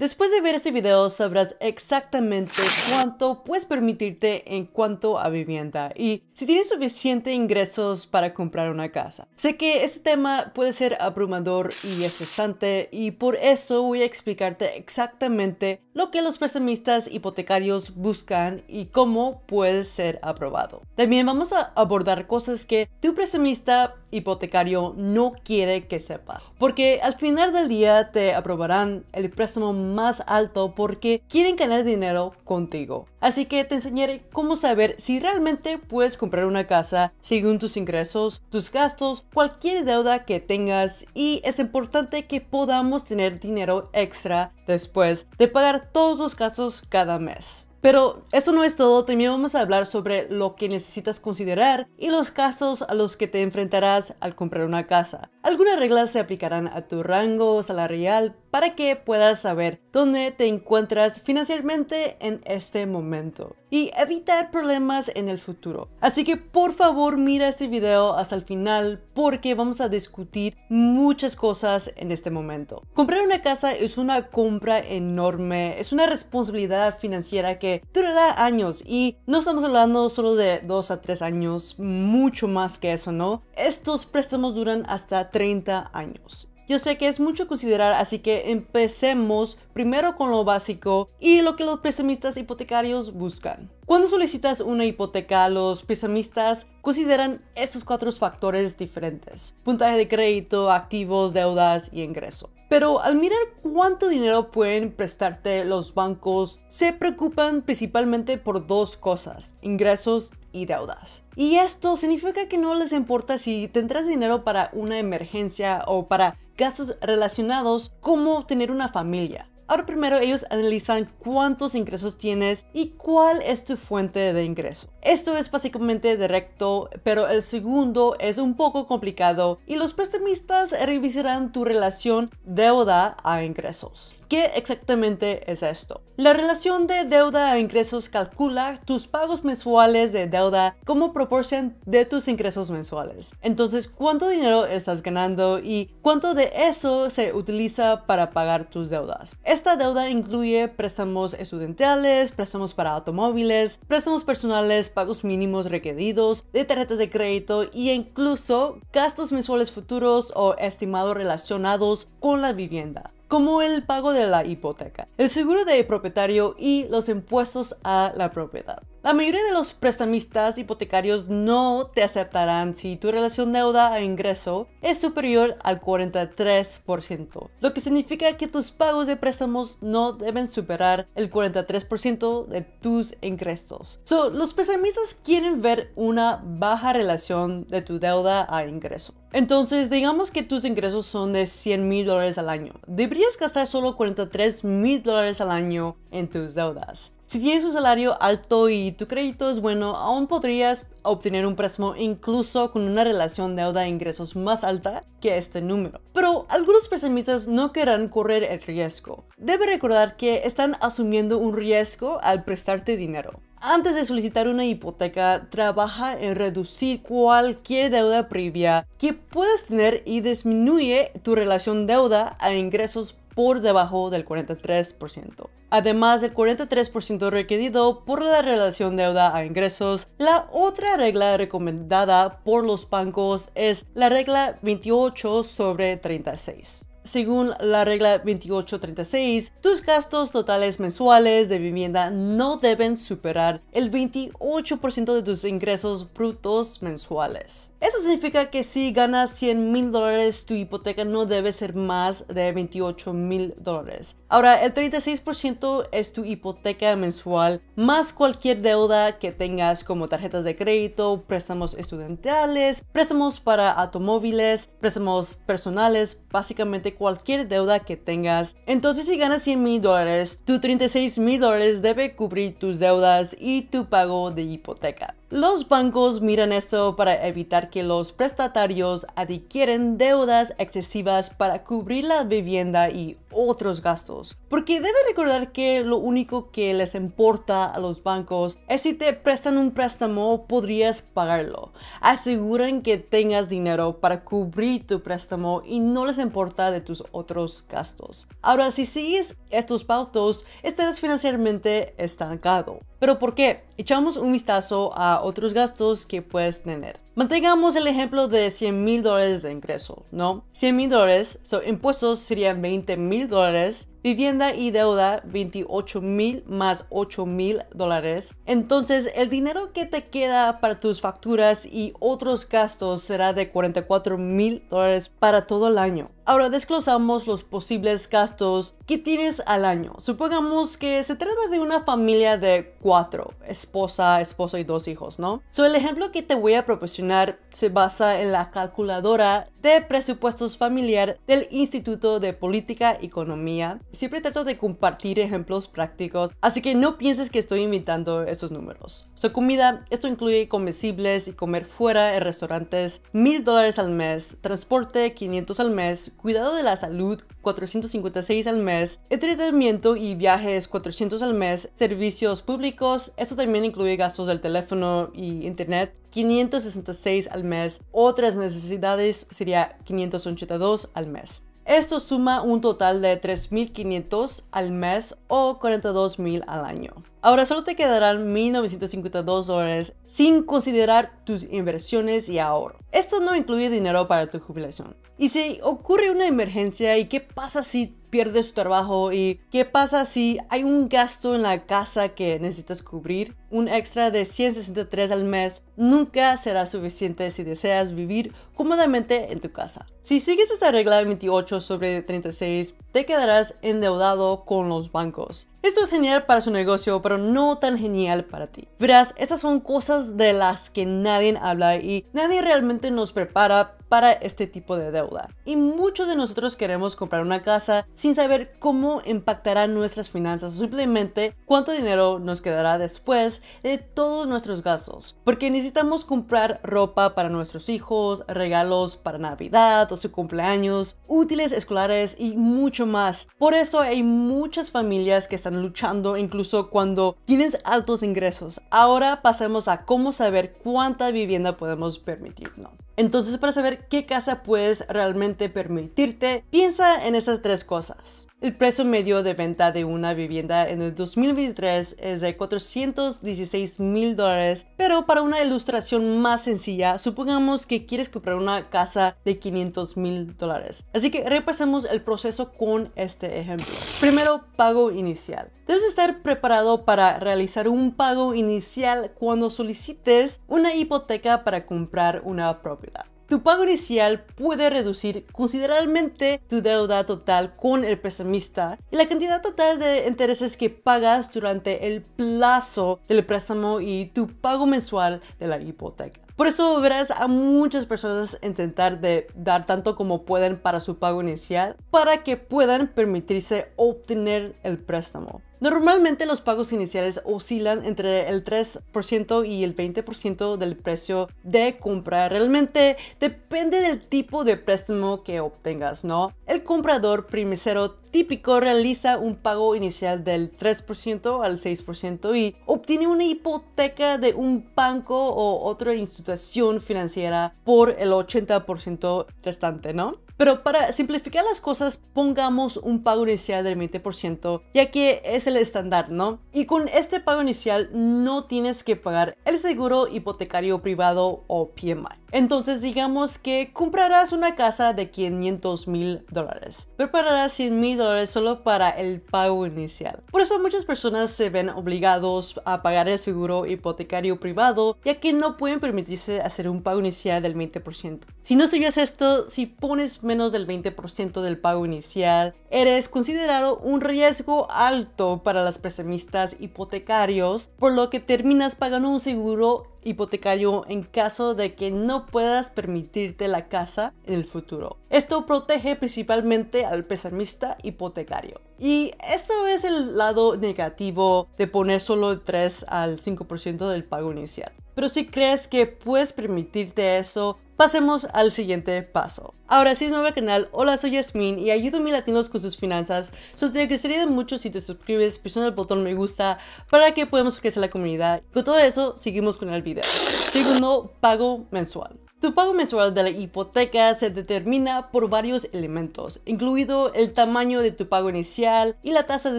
Después de ver este video sabrás exactamente cuánto puedes permitirte en cuanto a vivienda y si tienes suficiente ingresos para comprar una casa. Sé que este tema puede ser abrumador y estresante y por eso voy a explicarte exactamente lo que los prestamistas hipotecarios buscan y cómo puedes ser aprobado. También vamos a abordar cosas que tu prestamista hipotecario no quiere que sepa, porque al final del día te aprobarán el préstamo más alto porque quieren ganar dinero contigo. Así que te enseñaré cómo saber si realmente puedes comprar una casa según tus ingresos, tus gastos, cualquier deuda que tengas y es importante que podamos tener dinero extra después de pagar todos los gastos cada mes. Pero eso no es todo, también vamos a hablar sobre lo que necesitas considerar y los casos a los que te enfrentarás al comprar una casa. Algunas reglas se aplicarán a tu rango salarial para que puedas saber dónde te encuentras financieramente en este momento y evitar problemas en el futuro. Así que por favor mira este video hasta el final porque vamos a discutir muchas cosas en este momento. Comprar una casa es una compra enorme, es una responsabilidad financiera que durará años y no estamos hablando solo de 2 a 3 años, mucho más que eso, ¿no? Estos préstamos duran hasta 30 años. Yo sé que es mucho considerar, así que empecemos primero con lo básico y lo que los prestamistas hipotecarios buscan. Cuando solicitas una hipoteca, los pesimistas consideran estos cuatro factores diferentes. Puntaje de crédito, activos, deudas y ingreso. Pero al mirar cuánto dinero pueden prestarte los bancos, se preocupan principalmente por dos cosas, ingresos y deudas. Y esto significa que no les importa si tendrás dinero para una emergencia o para gastos relacionados cómo obtener una familia, Ahora primero ellos analizan cuántos ingresos tienes y cuál es tu fuente de ingreso. Esto es básicamente directo, pero el segundo es un poco complicado y los prestamistas revisarán tu relación deuda a ingresos. ¿Qué exactamente es esto? La relación de deuda a ingresos calcula tus pagos mensuales de deuda como proporción de tus ingresos mensuales. Entonces, cuánto dinero estás ganando y cuánto de eso se utiliza para pagar tus deudas. Esta deuda incluye préstamos estudiantiles, préstamos para automóviles, préstamos personales, pagos mínimos requeridos, de tarjetas de crédito e incluso gastos mensuales futuros o estimados relacionados con la vivienda como el pago de la hipoteca, el seguro de propietario y los impuestos a la propiedad. La mayoría de los prestamistas hipotecarios no te aceptarán si tu relación deuda a ingreso es superior al 43%, lo que significa que tus pagos de préstamos no deben superar el 43% de tus ingresos. los prestamistas quieren ver una baja relación de tu deuda a ingreso. Entonces, digamos que tus ingresos son de 100 mil dólares al año. Deberías gastar solo 43 mil dólares al año en tus deudas. Si tienes un salario alto y tu crédito es bueno, aún podrías obtener un préstamo incluso con una relación deuda-ingresos a más alta que este número. Pero algunos pesimistas no querrán correr el riesgo. Debe recordar que están asumiendo un riesgo al prestarte dinero. Antes de solicitar una hipoteca, trabaja en reducir cualquier deuda previa que puedas tener y disminuye tu relación deuda a ingresos por debajo del 43%. Además del 43% requerido por la relación deuda a ingresos, la otra regla recomendada por los bancos es la regla 28 sobre 36 según la regla 2836, tus gastos totales mensuales de vivienda no deben superar el 28% de tus ingresos brutos mensuales. Eso significa que si ganas 100 mil dólares, tu hipoteca no debe ser más de 28 mil dólares. Ahora, el 36% es tu hipoteca mensual, más cualquier deuda que tengas como tarjetas de crédito, préstamos estudiantiles, préstamos para automóviles, préstamos personales, básicamente cualquier deuda que tengas. Entonces si ganas 100 mil dólares, tu 36 mil dólares debe cubrir tus deudas y tu pago de hipoteca. Los bancos miran esto para evitar que los prestatarios adquieren deudas excesivas para cubrir la vivienda y otros gastos. Porque debe recordar que lo único que les importa a los bancos es si te prestan un préstamo podrías pagarlo. Aseguran que tengas dinero para cubrir tu préstamo y no les importa de tus otros gastos. Ahora, si sigues estos pautos, estarás financieramente estancado. Pero ¿por qué? Echamos un vistazo a otros gastos que puedes tener. Mantengamos el ejemplo de 100 mil dólares de ingreso, ¿no? 100 mil dólares, so, impuestos serían 20 mil dólares, vivienda y deuda 28 mil más 8 mil dólares. Entonces el dinero que te queda para tus facturas y otros gastos será de 44 mil dólares para todo el año. Ahora desglosamos los posibles gastos que tienes al año. Supongamos que se trata de una familia de cuatro, esposa, esposo y dos hijos, ¿no? So el ejemplo que te voy a proporcionar se basa en la calculadora de presupuestos familiar del Instituto de Política y Economía. Siempre trato de compartir ejemplos prácticos, así que no pienses que estoy imitando esos números. Su comida, esto incluye comestibles y comer fuera en restaurantes, mil dólares al mes, transporte 500 al mes, cuidado de la salud 456 al mes, entretenimiento y viajes 400 al mes, servicios públicos, esto también incluye gastos del teléfono y internet 560 6 al mes, otras necesidades sería 582 al mes. Esto suma un total de 3.500 al mes o 42.000 al año. Ahora solo te quedarán 1.952 dólares sin considerar tus inversiones y ahorro. Esto no incluye dinero para tu jubilación. Y si ocurre una emergencia y qué pasa si pierdes tu trabajo y qué pasa si hay un gasto en la casa que necesitas cubrir. Un extra de 163 al mes nunca será suficiente si deseas vivir cómodamente en tu casa. Si sigues esta regla 28 sobre 36, te quedarás endeudado con los bancos. Esto es genial para su negocio, pero no tan genial para ti. Verás, estas son cosas de las que nadie habla y nadie realmente nos prepara para este tipo de deuda. Y muchos de nosotros queremos comprar una casa sin saber cómo impactará nuestras finanzas o simplemente cuánto dinero nos quedará después de todos nuestros gastos. Porque necesitamos comprar ropa para nuestros hijos, regalos para Navidad o su cumpleaños, útiles escolares y mucho más. Por eso hay muchas familias que están luchando incluso cuando tienes altos ingresos. Ahora pasemos a cómo saber cuánta vivienda podemos permitirnos. Entonces para saber qué casa puedes realmente permitirte, piensa en esas tres cosas. El precio medio de venta de una vivienda en el 2023 es de 416 mil dólares, pero para una ilustración más sencilla, supongamos que quieres comprar una casa de 500 mil dólares. Así que repasemos el proceso con este ejemplo. Primero, pago inicial. Debes estar preparado para realizar un pago inicial cuando solicites una hipoteca para comprar una propiedad tu pago inicial puede reducir considerablemente tu deuda total con el prestamista y la cantidad total de intereses que pagas durante el plazo del préstamo y tu pago mensual de la hipoteca. Por eso verás a muchas personas intentar de dar tanto como pueden para su pago inicial para que puedan permitirse obtener el préstamo. Normalmente los pagos iniciales oscilan entre el 3% y el 20% del precio de compra. Realmente depende del tipo de préstamo que obtengas, ¿no? El comprador primicero típico realiza un pago inicial del 3% al 6% y obtiene una hipoteca de un banco o otra institución financiera por el 80% restante, ¿no? Pero para simplificar las cosas, pongamos un pago inicial del 20%, ya que es el estándar, ¿no? Y con este pago inicial no tienes que pagar el seguro hipotecario privado o PMI. Entonces digamos que comprarás una casa de 500 mil dólares. Prepararás 100 mil dólares solo para el pago inicial. Por eso muchas personas se ven obligados a pagar el seguro hipotecario privado ya que no pueden permitirse hacer un pago inicial del 20%. Si no sabías esto, si pones menos del 20% del pago inicial, eres considerado un riesgo alto para las prestamistas hipotecarios, por lo que terminas pagando un seguro hipotecario en caso de que no puedas permitirte la casa en el futuro. Esto protege principalmente al pesimista hipotecario. Y eso es el lado negativo de poner solo el 3 al 5% del pago inicial. Pero si crees que puedes permitirte eso, Pasemos al siguiente paso. Ahora, si es nuevo al canal, hola, soy Yasmin y ayudo a mis latinos con sus finanzas. So, te de mucho si te suscribes, presiona el botón me gusta para que podamos crecer la comunidad. Con todo eso, seguimos con el video. Segundo, pago mensual. Tu pago mensual de la hipoteca se determina por varios elementos, incluido el tamaño de tu pago inicial y la tasa de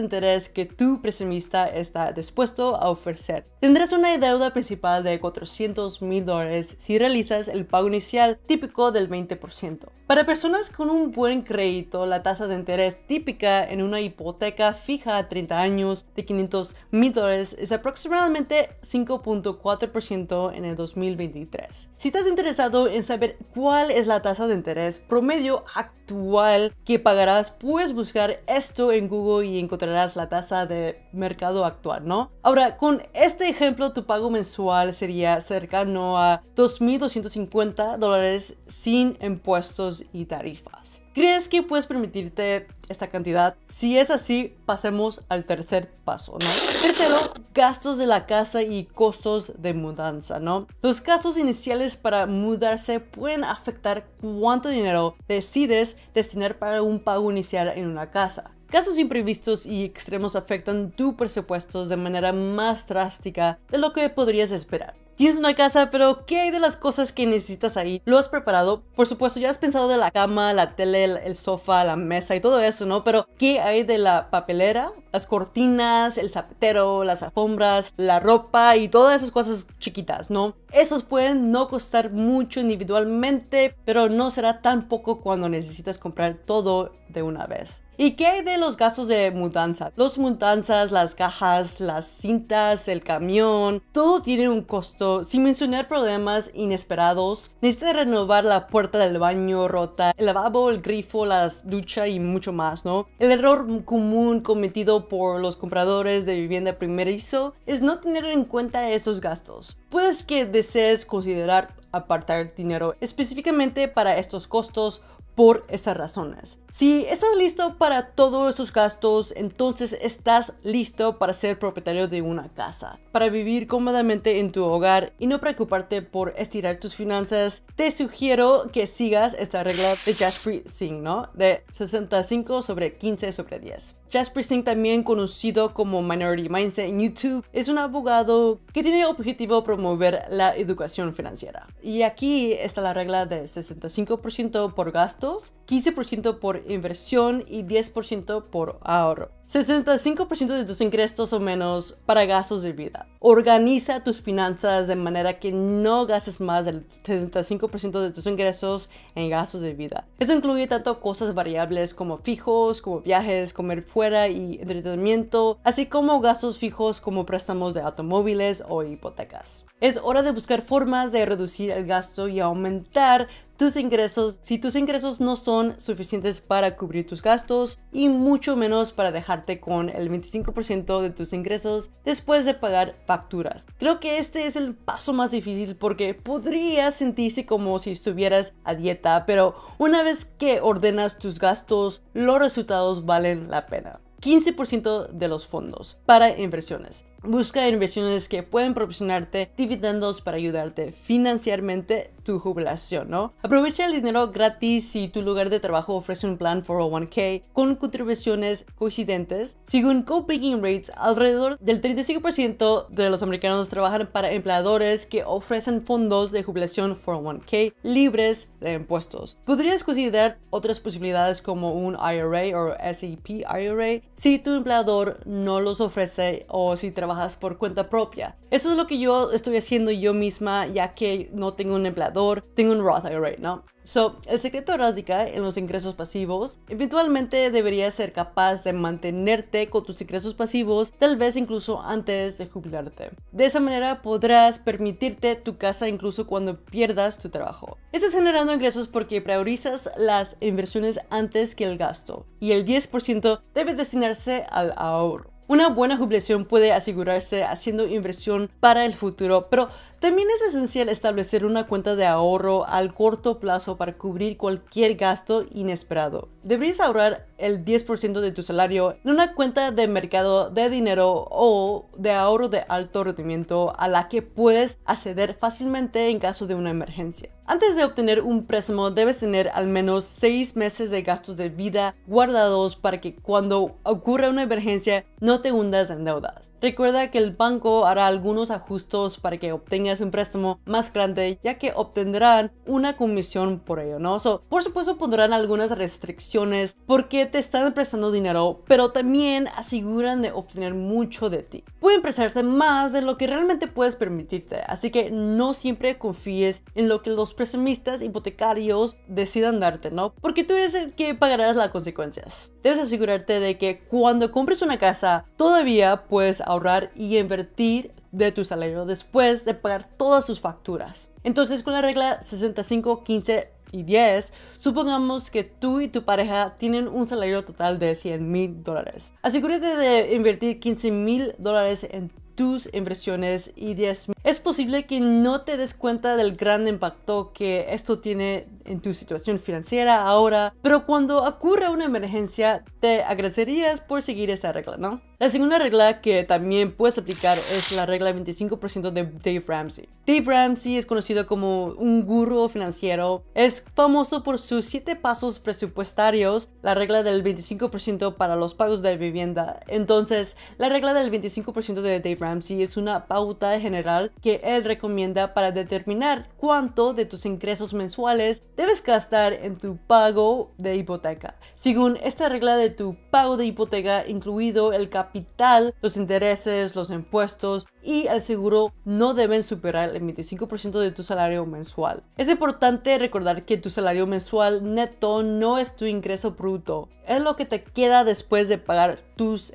interés que tu prestamista está dispuesto a ofrecer. Tendrás una deuda principal de 400 mil dólares si realizas el pago inicial típico del 20%. Para personas con un buen crédito, la tasa de interés típica en una hipoteca fija a 30 años de 500 mil dólares es aproximadamente 5.4% en el 2023. Si estás interesado en saber cuál es la tasa de interés promedio actual que pagarás, puedes buscar esto en Google y encontrarás la tasa de mercado actual, ¿no? Ahora, con este ejemplo, tu pago mensual sería cercano a 2.250 dólares sin impuestos y tarifas. ¿Crees que puedes permitirte esta cantidad? Si es así, pasemos al tercer paso, ¿no? Tercero, gastos de la casa y costos de mudanza, ¿no? Los gastos iniciales para mudarse pueden afectar cuánto dinero decides destinar para un pago inicial en una casa. Casos imprevistos y extremos afectan tu presupuesto de manera más drástica de lo que podrías esperar. Tienes una casa, pero ¿qué hay de las cosas que necesitas ahí? ¿Lo has preparado? Por supuesto, ya has pensado de la cama, la tele, el sofá, la mesa y todo eso, ¿no? Pero ¿qué hay de la papelera? Las cortinas, el zapatero, las alfombras, la ropa y todas esas cosas chiquitas, ¿no? Esos pueden no costar mucho individualmente, pero no será tan poco cuando necesitas comprar todo de una vez. ¿Y qué hay de los gastos de mudanza? Los mudanzas, las cajas, las cintas, el camión, todo tiene un costo, sin mencionar problemas inesperados. Necesitas renovar la puerta del baño rota, el lavabo, el grifo, la ducha y mucho más, ¿no? El error común cometido por los compradores de vivienda primerizo es no tener en cuenta esos gastos. Puedes que desees considerar apartar dinero específicamente para estos costos por esas razones. Si estás listo para todos estos gastos, entonces estás listo para ser propietario de una casa, para vivir cómodamente en tu hogar y no preocuparte por estirar tus finanzas. Te sugiero que sigas esta regla de Jasper Singh, ¿no? De 65 sobre 15 sobre 10. Jasper Singh, también conocido como Minority Mindset en YouTube, es un abogado que tiene el objetivo promover la educación financiera. Y aquí está la regla de 65% por gastos, 15% por inversión y 10% por ahorro. 65% de tus ingresos o menos para gastos de vida. Organiza tus finanzas de manera que no gastes más del 65% de tus ingresos en gastos de vida. Eso incluye tanto cosas variables como fijos, como viajes, comer fuera y entretenimiento, así como gastos fijos como préstamos de automóviles o hipotecas. Es hora de buscar formas de reducir el gasto y aumentar tus ingresos si tus ingresos no son suficientes para cubrir tus gastos y mucho menos para dejar con el 25% de tus ingresos después de pagar facturas. Creo que este es el paso más difícil porque podrías sentirse como si estuvieras a dieta, pero una vez que ordenas tus gastos, los resultados valen la pena. 15% de los fondos para inversiones. Busca inversiones que pueden proporcionarte dividendos para ayudarte financieramente tu jubilación, ¿no? Aprovecha el dinero gratis si tu lugar de trabajo ofrece un plan 401k con contribuciones coincidentes. Según co Rates, alrededor del 35% de los americanos trabajan para empleadores que ofrecen fondos de jubilación 401k libres de impuestos. Podrías considerar otras posibilidades como un IRA o SEP IRA si tu empleador no los ofrece o si trabajas por cuenta propia. Eso es lo que yo estoy haciendo yo misma ya que no tengo un empleador, tengo un Roth IRA, ¿no? So, el secreto radica en los ingresos pasivos. Eventualmente deberías ser capaz de mantenerte con tus ingresos pasivos, tal vez incluso antes de jubilarte. De esa manera podrás permitirte tu casa incluso cuando pierdas tu trabajo. Estás generando ingresos porque priorizas las inversiones antes que el gasto y el 10% debe destinarse al ahorro. Una buena jubilación puede asegurarse haciendo inversión para el futuro, pero también es esencial establecer una cuenta de ahorro al corto plazo para cubrir cualquier gasto inesperado. Deberías ahorrar el 10% de tu salario en una cuenta de mercado de dinero o de ahorro de alto rendimiento a la que puedes acceder fácilmente en caso de una emergencia. Antes de obtener un préstamo debes tener al menos 6 meses de gastos de vida guardados para que cuando ocurra una emergencia no te hundas en deudas. Recuerda que el banco hará algunos ajustes para que obtengas un préstamo más grande, ya que obtendrán una comisión por ello, ¿no? por supuesto, pondrán algunas restricciones porque te están prestando dinero, pero también aseguran de obtener mucho de ti. Pueden prestarte más de lo que realmente puedes permitirte, así que no siempre confíes en lo que los prestamistas hipotecarios decidan darte, ¿no? Porque tú eres el que pagarás las consecuencias. Debes asegurarte de que cuando compres una casa, todavía puedes ahorrar y invertir de tu salario después de pagar todas sus facturas. Entonces con la regla 65, 15 y 10, supongamos que tú y tu pareja tienen un salario total de 100 mil dólares. Asegúrate de invertir 15 mil dólares en tus inversiones y 10 es posible que no te des cuenta del gran impacto que esto tiene en tu situación financiera ahora, pero cuando ocurra una emergencia te agradecerías por seguir esa regla, ¿no? La segunda regla que también puedes aplicar es la regla 25% de Dave Ramsey. Dave Ramsey es conocido como un gurú financiero, es famoso por sus 7 pasos presupuestarios, la regla del 25% para los pagos de vivienda. Entonces, la regla del 25% de Dave Ramsey es una pauta general que él recomienda para determinar cuánto de tus ingresos mensuales debes gastar en tu pago de hipoteca. Según esta regla de tu pago de hipoteca, incluido el capital, los intereses, los impuestos y el seguro, no deben superar el 25% de tu salario mensual. Es importante recordar que tu salario mensual neto no es tu ingreso bruto, es lo que te queda después de pagar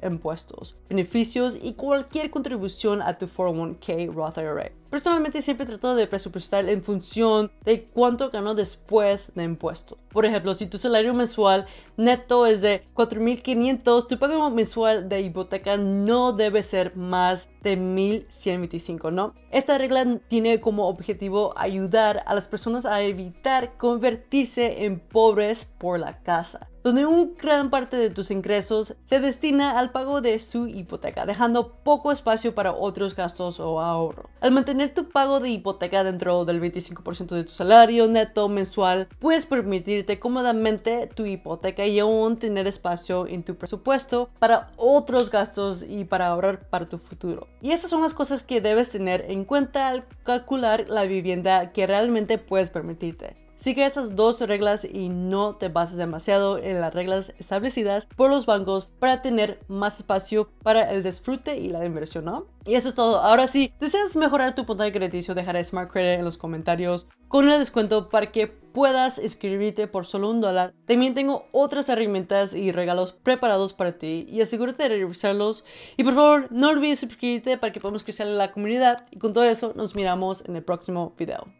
impuestos, beneficios y cualquier contribución a tu 401k Roth IRA. Personalmente siempre trato de presupuestar en función de cuánto ganó después de impuestos. Por ejemplo, si tu salario mensual neto es de 4.500, tu pago mensual de hipoteca no debe ser más de 1.125, ¿no? Esta regla tiene como objetivo ayudar a las personas a evitar convertirse en pobres por la casa donde un gran parte de tus ingresos se destina al pago de su hipoteca, dejando poco espacio para otros gastos o ahorro. Al mantener tu pago de hipoteca dentro del 25% de tu salario neto mensual, puedes permitirte cómodamente tu hipoteca y aún tener espacio en tu presupuesto para otros gastos y para ahorrar para tu futuro. Y estas son las cosas que debes tener en cuenta al calcular la vivienda que realmente puedes permitirte. Sigue estas dos reglas y no te bases demasiado en las reglas establecidas por los bancos para tener más espacio para el disfrute y la inversión, ¿no? Y eso es todo. Ahora sí, deseas mejorar tu puntaje crediticio, dejaré Smart Credit en los comentarios con el descuento para que puedas inscribirte por solo un dólar. También tengo otras herramientas y regalos preparados para ti y asegúrate de revisarlos. Y por favor, no olvides suscribirte para que podamos crecer en la comunidad. Y con todo eso, nos miramos en el próximo video.